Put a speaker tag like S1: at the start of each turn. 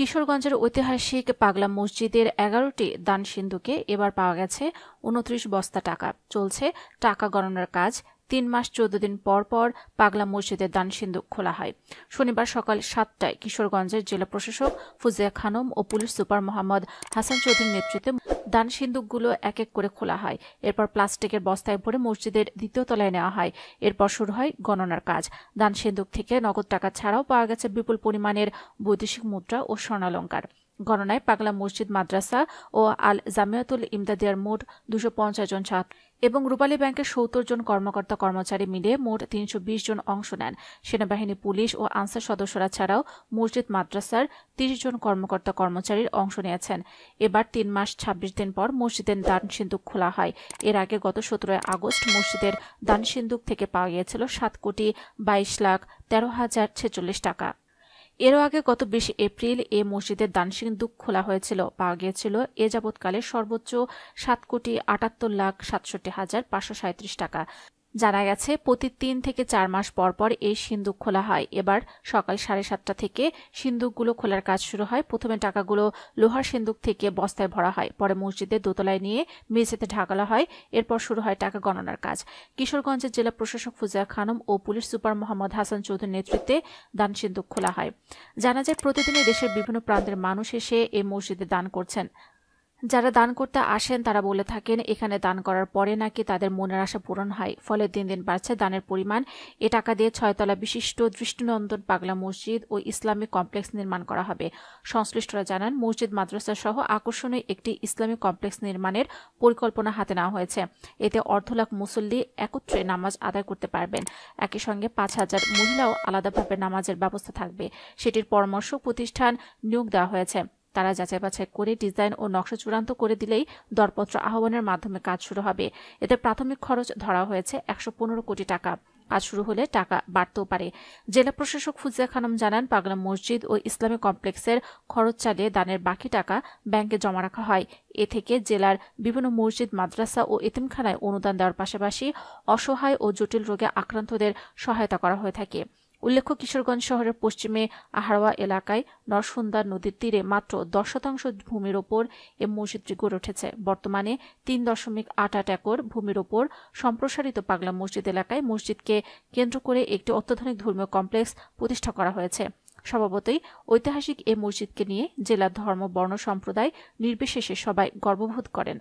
S1: কিশোরগঞ্জের ঐতিহাসিক পাগলা মসজিদের এগারোটি দান সিন্ধুকে এবার পাওয়া গেছে উনত্রিশ বস্তা টাকা চলছে টাকা গণনার কাজ তিন মাস চোদ্দ দিন পর পর পাগলা মসজিদের দান সিন্ধুক খোলা হয় শনিবার সকাল সাতটায় কিশোরগঞ্জের জেলা প্রশাসক ফুজিয়া খানম ও পুলিশ সুপার মোহাম্মদ হাসান চৌধুরীর নেতৃত্বে দান সিন্দুকগুলো এক এক করে খোলা হয় এরপর প্লাস্টিকের বস্তায় ভরে মসজিদের দ্বিতীয় তলায় নেওয়া হয় এরপর শুরু হয় গণনার কাজ দান সিন্দুক থেকে নগদ টাকা ছাড়াও পাওয়া গেছে বিপুল পরিমাণের বৈদেশিক মুদ্রা ও স্বর্ণালঙ্কার গণনায় পাগলা মসজিদ মাদ্রাসা ও আল জামিয়াতুল ইমদাদিয়ার মোট দুশো জন ছাত্র এবং রূপালী ব্যাংকের সত্তর জন কর্মকর্তা কর্মচারী মিলে মোট তিনশো জন অংশ নেন সেনাবাহিনী পুলিশ ও আনসার সদস্যরা ছাড়াও মসজিদ মাদ্রাসার তিরিশ জন কর্মকর্তা কর্মচারীর অংশ নিয়েছেন এবার তিন মাস ২৬ দিন পর মসজিদের দান সিন্দুক খোলা হয় এর আগে গত সতেরোই আগস্ট মসজিদের দান সিন্দুক থেকে পাওয়া গিয়েছিল সাত কোটি বাইশ লাখ তেরো হাজার ছেচল্লিশ টাকা এরও আগে গত বিশ এপ্রিল এ মসজিদের দান সিন্দুক খোলা হয়েছিল পাওয়া গিয়েছিল এ যাবৎকালে সর্বোচ্চ সাত কোটি আটাত্তর লাখ সাতষট্টি হাজার পাঁচশো টাকা জানা গেছে প্রতি তিন থেকে চার মাস পর পর এই সিন্দুক খোলা হয় এবার সকাল সাড়ে সাতটা থেকে সিন্দুকগুলো খোলার কাজ শুরু হয় প্রথমে টাকাগুলো লোহার সিন্দুক থেকে বস্তায় ভরা হয় পরে মসজিদের দোতলায় নিয়ে মেঝেতে ঢাকালা হয় এরপর শুরু হয় টাকা গণনার কাজ কিশোরগঞ্জের জেলা প্রশাসক ফুজিয়া খানম ও পুলিশ সুপার মোহাম্মদ হাসান চৌধুরীর নেতৃত্বে দান সিন্দুক খোলা হয় জানা যায় প্রতিদিনই দেশের বিভিন্ন প্রান্তের মানুষ এসে এই মসজিদে দান করছেন যারা দান করতে আসেন তারা বলে থাকেন এখানে দান করার পরে নাকি তাদের মনের আশা পূরণ হয় ফলে দিন দিন বাড়ছে দানের পরিমাণ এ টাকা দিয়ে ছয়তলা বিশিষ্ট দৃষ্টিনন্দন পাগলা মসজিদ ও ইসলামিক কমপ্লেক্স নির্মাণ করা হবে সংশ্লিষ্টরা জানান মসজিদ মাদ্রাসা সহ আকর্ষণীয় একটি ইসলামিক কমপ্লেক্স নির্মাণের পরিকল্পনা হাতে নেওয়া হয়েছে এতে অর্ধ লাখ মুসল্লি একত্রে নামাজ আদায় করতে পারবেন একই সঙ্গে পাঁচ হাজার মহিলাও আলাদাভাবে নামাজের ব্যবস্থা থাকবে সেটির পরামর্শ প্রতিষ্ঠান নিয়োগ দেওয়া হয়েছে তারা যাচাই বাছাই করে ডিজাইন ও নকশা চূড়ান্ত করে দিলেই দরপত্র আহ্বানের মাধ্যমে কাজ শুরু হবে এতে প্রাথমিক খরচ ধরা হয়েছে একশো কোটি টাকা কাজ শুরু হলে টাকা বাড়তেও পারে জেলা প্রশাসক ফুজিয়া খানম জানান পাগলা মসজিদ ও ইসলামী কমপ্লেক্সের খরচ চালিয়ে দানের বাকি টাকা ব্যাংকে জমা রাখা হয় এ থেকে জেলার বিভিন্ন মসজিদ মাদ্রাসা ও এতিমখানায় অনুদান দেওয়ার পাশাপাশি অসহায় ও জটিল রোগে আক্রান্তদের সহায়তা করা হয়ে থাকে উল্লেখ্য কিশোরগঞ্জ শহরের পশ্চিমে আহারওয়া এলাকায় নরসুন্দা নদীর তীরে মাত্র দশ শতাংশ ভূমির ওপর এ মসজিদটি গড়ে উঠেছে বর্তমানে তিন দশমিক আট আট একর ভূমির ওপর সম্প্রসারিত পাগলা মসজিদ এলাকায় মসজিদকে কেন্দ্র করে একটি অত্যাধুনিক ধর্মীয় কমপ্লেক্স প্রতিষ্ঠা করা হয়েছে স্বভাবতই ঐতিহাসিক এ মসজিদকে নিয়ে জেলা ধর্ম বর্ণ সম্প্রদায় নির্বিশেষে সবাই গর্ববোধ করেন